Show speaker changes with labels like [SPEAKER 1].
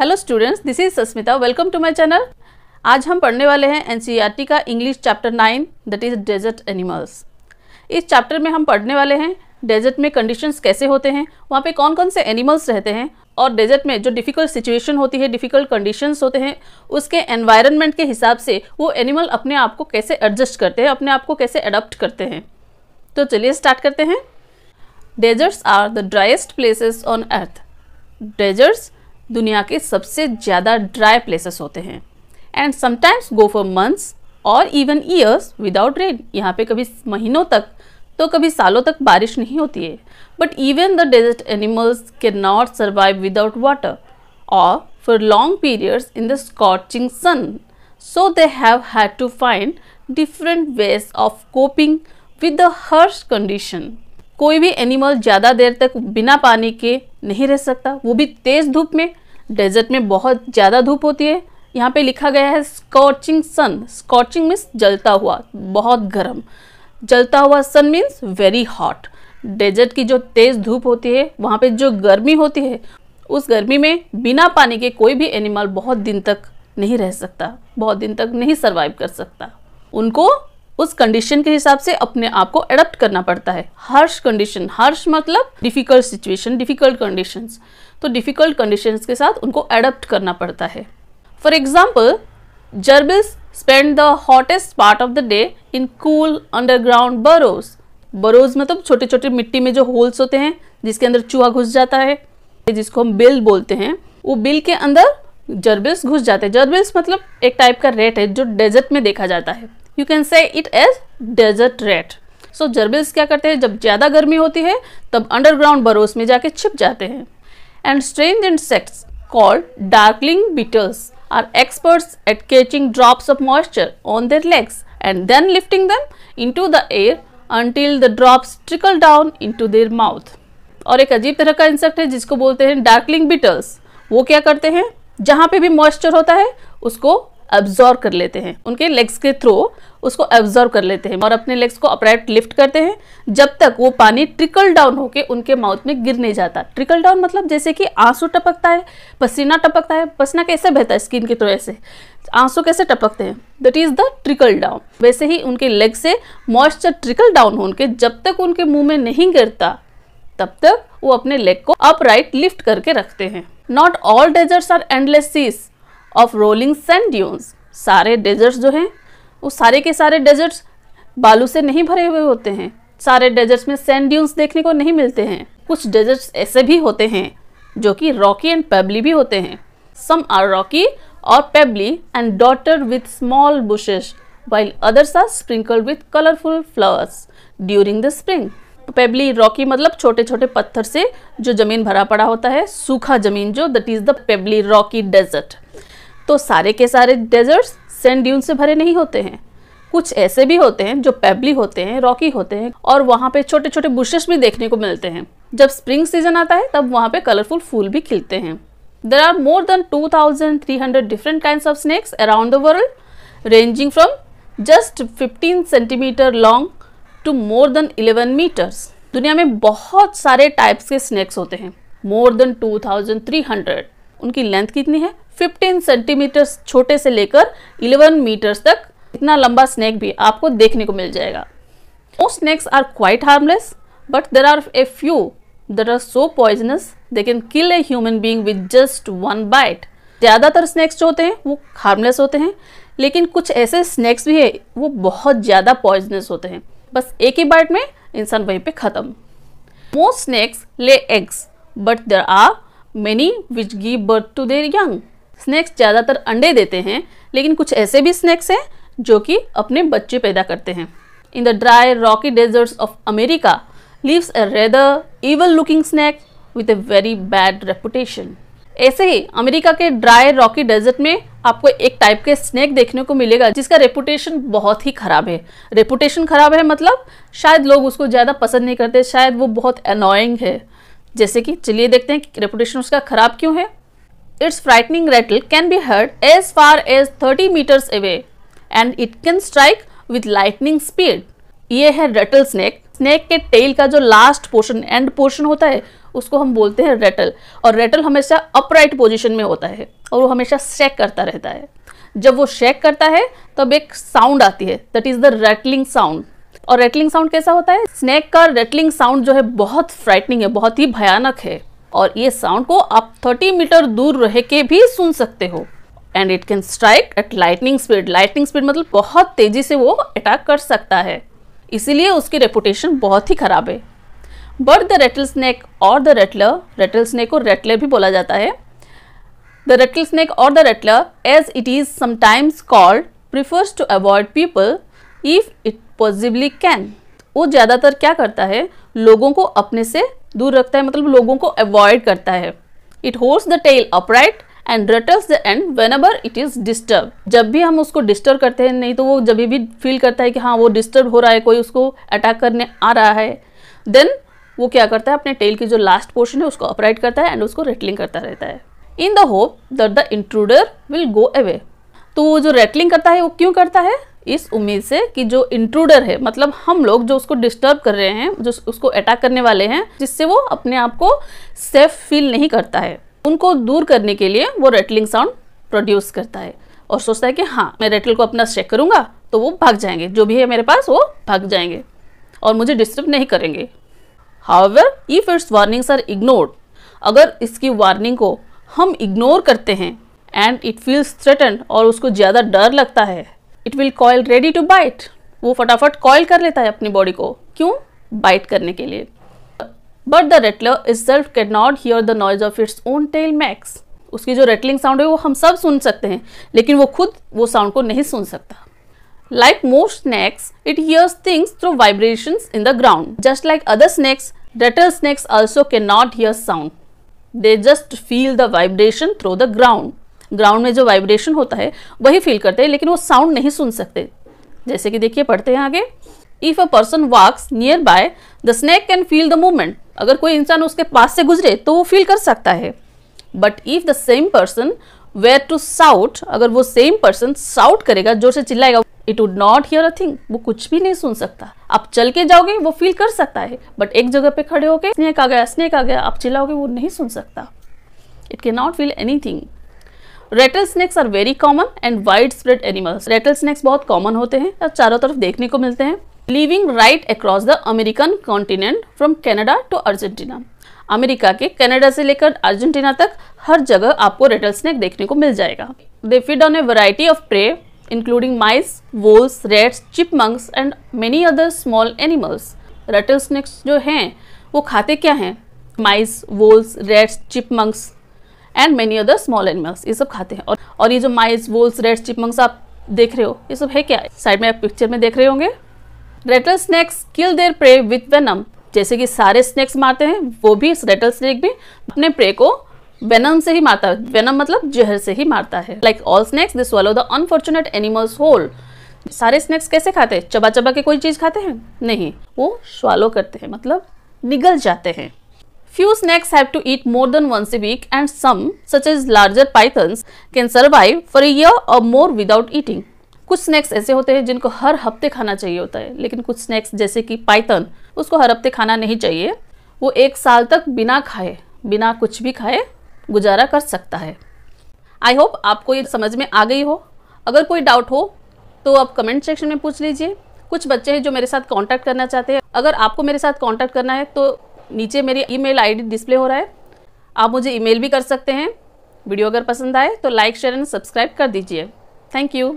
[SPEAKER 1] Hello students this is Sasmita welcome to my channel आज हम पढ़ने वाले हैं एनसीईआरटी e का English chapter nine that is desert animals इस चैप्टर में हम पढ़ने वाले हैं डेजर्ट में कंडीशंस कैसे होते हैं वहाँ पे कौन कौन से एनिमल्स रहते हैं और डेजर्ट में जो डिफ़िकल्ट सिचुएशन होती है डिफ़िकल्ट कंडीशंस होते हैं उसके एनवायरनमेंट के हिसाब से वो एनिमल अपने आप को कैसे एडजस्ट करते हैं अपने आप को कैसे अडोप्ट करते हैं तो चलिए स्टार्ट करते हैं deserts are the driest places on earth deserts दुनिया के सबसे ज़्यादा ड्राई प्लेसेस होते हैं and sometimes go for months और इवन ईयर्स विदाउट रेन यहाँ पे कभी महीनों तक तो कभी सालों तक बारिश नहीं होती है but even the desert animals के not survive without water or for long periods in the scorching sun so they have had to find different ways of coping with the harsh condition कोई भी animal ज़्यादा देर तक बिना पानी के नहीं रह सकता वो भी तेज़ धूप में डेजर्ट में बहुत ज़्यादा धूप होती है यहाँ पे लिखा गया है स्कॉचिंग सन स्कॉचिंग मीन्स जलता हुआ बहुत गर्म जलता हुआ sun means very hot desert की जो तेज़ धूप होती है वहाँ पे जो गर्मी होती है उस गर्मी में बिना पानी के कोई भी एनिमल बहुत दिन तक नहीं रह सकता बहुत दिन तक नहीं सर्वाइव कर सकता उनको उस कंडीशन के हिसाब से अपने आप को एडप्ट करना पड़ता है हर्ष कंडीशन हर्ष मतलब डिफ़िकल्ट सिचुएशन डिफ़िकल्ट कंडीशंस तो डिफ़िकल्ट कंडीशंस के साथ उनको एडप्ट करना पड़ता है for example gerbils spend the hottest part of the day in cool underground burrows burrows मतलब छोटे छोटे मिट्टी में जो होल्स होते हैं जिसके अंदर चूहा घुस जाता है जिसको हम बिल बोलते हैं वो बिल के अंदर जर्बिल्स घुस जाते हैं जर्बिल्स मतलब एक टाइप का रेट है जो डेजर्ट में देखा जाता है you can say it as desert rat so gerbils क्या करते हैं जब ज़्यादा गर्मी होती है तब अंडरग्राउंड बरोस में जाके छिप जाते हैं and strange insects called darkling beetles at catching drops of moisture on their legs and then lifting then into the air until the drops trickle down into their mouth और एक अजीब तरह का insect है जिसको बोलते हैं darkling Beatles वो क्या करते हैं जहाँ पे भी मॉइस्चर होता है उसको अब्जॉर्व कर लेते हैं उनके लेग्स के थ्रू उसको एब्जॉर्व कर लेते हैं और अपने लेग्स को अपराइट लिफ्ट करते हैं जब तक वो पानी ट्रिकल डाउन होकर उनके माउथ में गिर नहीं जाता ट्रिकल डाउन मतलब जैसे कि आंसू टपकता है पसीना टपकता है पसीना कैसे बहता है स्किन के थ्रू से आंसू कैसे टपकते हैं that is the trickle down वैसे ही उनके लेग से मॉइस्चर ट्रिकल डाउन के जब तक उनके मुंह में नहीं गिरता तब तक वो अपने लेग को अपराइट लिफ्ट करके रखते हैं not all deserts are endless seas of rolling sand dunes सारे डेजर्ट्स जो हैं वो सारे के सारे डेजर्ट्स बालू से नहीं भरे हुए होते हैं सारे डेजर्ट्स में सैंड ड्यून्स देखने को नहीं मिलते हैं कुछ डेजर्ट्स ऐसे भी होते हैं जो कि रॉकी एंड पेबली भी होते हैं सम आर रॉकी और pebbly and dotted with small bushes while others are sprinkle with colourful flowers during the spring pebbly rocky मतलब छोटे छोटे पत्थर से जो जमीन भरा पड़ा होता है सूखा जमीन जो that is the pebbly rocky desert तो सारे के सारे डेजर्ट्स सेंड ड्यून से भरे नहीं होते हैं कुछ ऐसे भी होते हैं जो पेबली होते हैं रॉकी होते हैं और वहाँ पे छोटे छोटे बुशेस भी देखने को मिलते हैं जब स्प्रिंग सीजन आता है तब वहाँ पे कलरफुल फूल भी खिलते हैं there are more than 2,300 different kind of snakes around the world ranging from just 15 centimetre long to more than 11 metres दुनिया में बहुत सारे टाइप्स के स्नैक्स होते हैं मोर देन 2,300 उनकी लेंथ कितनी है 15 सेंटीमीटर छोटे से लेकर 11 मीटर्स तक इतना लंबा स्नैक भी आपको देखने को मिल जाएगा most snakes are quite harmless but there are a few there are so poisonous they can kill a human being with just one bite ज़्यादातर स्नैक्स जो होते हैं वो हार्मलेस होते हैं लेकिन कुछ ऐसे स्नैक्स भी है वो बहुत ज़्यादा पॉइजनस होते हैं बस एक ही बाइट में इंसान वहीं पे ख़त्म most snakes lay eggs but there are many which give birth to their young snakes ज़्यादातर अंडे देते हैं लेकिन कुछ ऐसे भी स्नैक्स हैं जो कि अपने बच्चे पैदा करते हैं in the dry rocky deserts of America lives a rather evil looking snake with a very bad reputation ऐसे ही अमेरिका के ड्राई रॉकी डेजर्ट में आपको एक टाइप के स्नैक देखने को मिलेगा जिसका रेपुटेशन बहुत ही ख़राब है रेपुटेशन ख़राब है मतलब शायद लोग उसको ज़्यादा पसंद नहीं करते शायद वो बहुत अनोइंग है जैसे कि चलिए देखते हैं कि रेपुटेशन उसका ख़राब क्यों है it's frightening rattle can be heard as far as thirty metres away and it can strike with lightning speed ये है रेटल स्नैक स्नैक के टेल का जो लास्ट पोर्शन एंड पोर्शन होता है उसको हम बोलते हैं रेटल और रेटल हमेशा अपराइट पोजिशन में होता है और वो हमेशा शेक करता रहता है जब वो शेक करता है तब एक साउंड आती है that is the rattling sound और रेटलिंग साउंड कैसा होता है स्नेक का रेटलिंग साउंड जो है बहुत फ्राइटनिंग है बहुत ही भयानक है और ये साउंड को आप 30 मीटर दूर रह के भी सुन सकते हो and it can strike at lightning speed lightning speed मतलब बहुत तेज़ी से वो अटैक कर सकता है इसीलिए उसकी रेपुटेशन बहुत ही ख़राब है but the rattle snake or the rattler rattle snake को रेटलर भी बोला जाता है the rattle snake or the rattler as it is sometimes called prefers to avoid people if it possibly can वो ज़्यादातर क्या करता है लोगों को अपने से दूर रखता है मतलब लोगों को अवॉइड करता है it holds the tail upright and rattles the end whenever it is disturb जब भी हम उसको डिस्टर्ब करते हैं नहीं तो वो जब भी फील करता है कि हाँ वो डिस्टर्ब हो रहा है कोई उसको अटैक करने आ रहा है देन वो क्या करता है अपने टेल की जो लास्ट पोर्शन है उसको अपराइट करता है एंड उसको रेटलिंग करता रहता है in the hope that the intruder will go away तो वो जो रेटलिंग करता है वो क्यों करता है इस उम्मीद से कि जो इंट्रूडर है मतलब हम लोग जो उसको डिस्टर्ब कर रहे हैं जो उसको अटैक करने वाले हैं जिससे वो अपने आप को सेफ फील नहीं करता है उनको दूर करने के लिए वो रेटलिंग साउंड प्रोड्यूस करता है और सोचता है कि हाँ मैं रेटल को अपना चेक करूँगा तो वो भाग जाएंगे जो भी है मेरे पास वो भाग जाएंगे और मुझे डिस्टर्ब नहीं करेंगे however if its warnings are ignored अगर इसकी वार्निंग को हम इग्नोर करते हैं एंड इट फील्स थ्रेटन और उसको ज़्यादा डर लगता है it will coil ready to bite वो फटाफट कॉयल कर लेता है अपनी बॉडी को क्यों बाइट करने के लिए but the rattler is self can not hear the noise of its own tail makes उसकी जो रेटलिंग साउंड है वो हम सब सुन सकते हैं लेकिन वो खुद वो साउंड को नहीं सुन सकता like most snakes it hears things through vibration in the ground just like other snakes rattlesnakes also can not hear sound they just feel the vibration through the ground ground में जो vibration होता है वही feel करते हैं लेकिन वो sound नहीं सुन सकते जैसे कि देखिए पढ़ते हैं आगे if a person walks nearby the snake can feel the movement अगर कोई इंसान उसके पास से गुजरे तो वो फील कर सकता है but if the same person were to shout अगर वो सेम पर्सन साउट करेगा जोर से चिल्लाएगा it would not hear a thing वो कुछ भी नहीं सुन सकता आप चल के जाओगे वो फील कर सकता है बट एक जगह पे खड़े होके स्नेक आ गया स्नेक आ गया आप चिल्लाओगे वो नहीं सुन सकता it can not feel anything rattle are very common and widespread animals rattle बहुत कॉमन होते हैं और चारों तरफ देखने को मिलते हैं living right across the American continent from Canada to Argentina America के कनाडा से लेकर अर्जेंटीना तक हर जगह आपको रेटल स्नैक देखने को मिल जाएगा they feed on a variety of prey including mice voles rats mongs and many other small animals rattlesnakes जो हैं वो खाते क्या हैं mice voles rats mongs and many other small animals ये सब खाते हैं और, और ये जो माइस वोल्स रेड चिपमंग्स आप देख रहे हो ये सब है क्या साइड में आप पिक्चर में देख रहे होंगे rattlesnakes kill their prey with venom जैसे कि सारे स्नैक्स मारते हैं वो भी रेटल स्नैक भी अपने प्रे को वेनम से ही मारता है वेनम मतलब जहर से ही मारता है like all snakes this swallow the unfortunate animals whole सारे स्नैक्स कैसे खाते हैं चबा चबा के कोई चीज़ खाते हैं नहीं वो स्वालो करते हैं मतलब निगल जाते हैं Few snakes have to eat more than once a week and some, such as larger pythons, can survive for a year or more without eating. कुछ स्नैक्स ऐसे होते हैं जिनको हर हफ्ते खाना चाहिए होता है लेकिन कुछ स्नैक्स जैसे कि पाइथन उसको हर हफ्ते खाना नहीं चाहिए वो एक साल तक बिना खाए बिना कुछ भी खाए गुजारा कर सकता है आई होप आपको ये समझ में आ गई हो अगर कोई डाउट हो तो आप कमेंट सेक्शन में पूछ लीजिए कुछ बच्चे हैं जो मेरे साथ कॉन्टैक्ट करना चाहते हैं अगर आपको मेरे साथ कॉन्टैक्ट करना है तो नीचे मेरी ईमेल आईडी डिस्प्ले हो रहा है आप मुझे ईमेल भी कर सकते हैं वीडियो अगर पसंद आए तो लाइक शेयर एंड सब्सक्राइब कर दीजिए थैंक यू